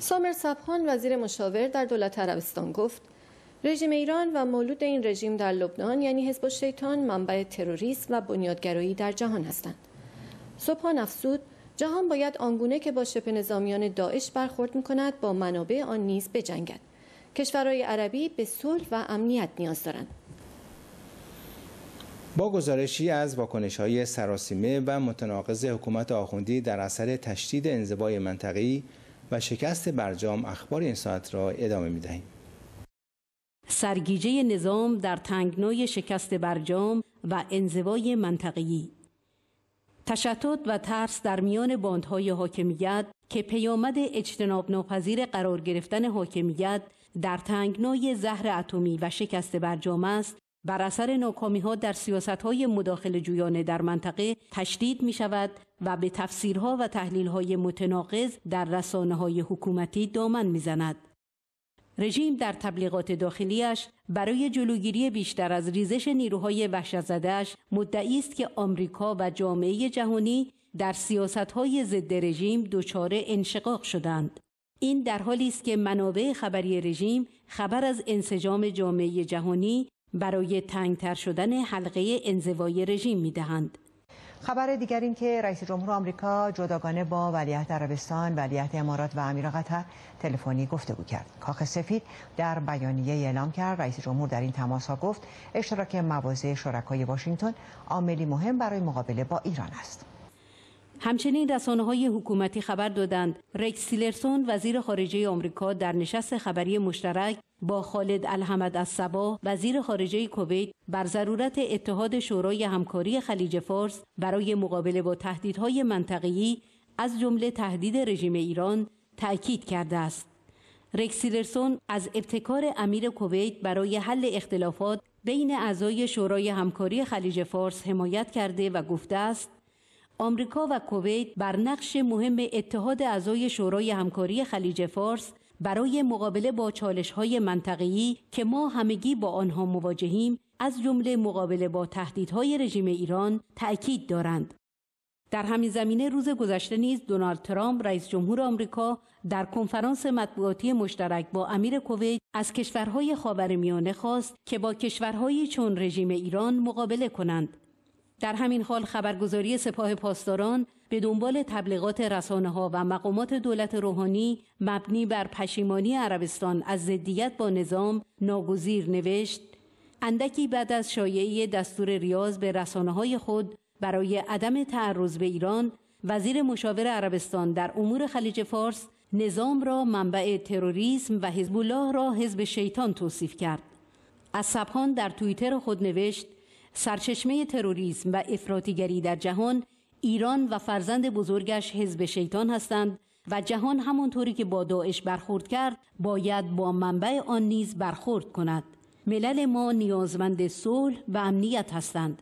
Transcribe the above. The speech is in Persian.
سامر سبحان وزیر مشاور در دولت عربستان گفت رژیم ایران و مولود این رژیم در لبنان یعنی حزب شیطان منبع تروریسم و بنیادگرایی در جهان هستند. صبحان افزود جهان باید آنگونه که با شبه نظامیان داعش برخورد میکند با منابع آن نیز بجنگد. کشورهای عربی به صلح و امنیت نیاز دارند. با گزارشی از واکنش های سراسیمه و متناقض حکومت آخوندی در اثر تشدید انزوای منطقی و شکست برجام اخبار این ساعت را ادامه می دهیم. سرگیجه نظام در تنگنای شکست برجام و انزوای منطقی تشتت و ترس در میان باندهای حاکمیت که پیامد اجتناب ناپذیر قرار گرفتن حاکمیت در تنگنای زهر اتمی و شکست برجام است بر اثر ناکامی ها در سیاست های مداخل جویانه در منطقه تشدید می شود و به تفسیرها و تحلیل های متناقض در رسانه های حکومتی دامن می زند. رژیم در تبلیغات داخلیش برای جلوگیری بیشتر از ریزش نیروهای وحشتزدهاش مدعی است که آمریکا و جامعه جهانی در های ضد رژیم دچار انشقاق شدند. این در حالی است که منابع خبری رژیم خبر از انسجام جامعه جهانی برای تنگتر شدن حلقه انزوای رژیم می دهند. خبر دیگر این که رئیس جمهور آمریکا جداگانه با ولیعهد عربستان، ولیعهد امارات و امیر قطر تلفنی گفتگو کرد. کاخ سفید در بیانیه اعلام کرد رئیس جمهور در این تماس ها گفت اشتراک مواضع شرکای واشنگتن عاملی مهم برای مقابله با ایران است. همچنین رسانه های حکومتی خبر دادند رکس سیلرسون وزیر خارجه آمریکا در نشست خبری مشترک با خالد الحمد از سبا وزیر خارجه کویت بر ضرورت اتحاد شورای همکاری خلیج فارس برای مقابله با تهدیدهای منطقی از جمله تهدید رژیم ایران تأکید کرده است. رکسیلرسون از ابتکار امیر کویت برای حل اختلافات بین اعضای شورای همکاری خلیج فارس حمایت کرده و گفته است آمریکا و کویت بر نقش مهم اتحاد اعضای شورای همکاری خلیج فارس برای مقابله با چالش های که ما همگی با آنها مواجهیم از جمله مقابله با تهدیدهای رژیم ایران تأکید دارند. در همین زمینه روز گذشته نیز دونالد ترامپ رئیس جمهور آمریکا در کنفرانس مطبوعاتی مشترک با امیر کویت از کشورهای خاورمیانه خواست که با کشورهایی چون رژیم ایران مقابله کنند در همین حال خبرگزاری سپاه پاسداران به دنبال تبلیغات رسانه ها و مقامات دولت روحانی مبنی بر پشیمانی عربستان از ضدیت با نظام ناگزیر نوشت اندکی بعد از شایعه دستور ریاض به رسانه های خود برای عدم تعرض به ایران وزیر مشاور عربستان در امور خلیج فارس نظام را منبع تروریسم و حزب الله را حزب شیطان توصیف کرد از سبحان در توییتر خود نوشت سرچشمه تروریسم و افراطیگری در جهان ایران و فرزند بزرگش حزب شیطان هستند و جهان همانطوری که با داعش برخورد کرد باید با منبع آن نیز برخورد کند ملل ما نیازمند صلح و امنیت هستند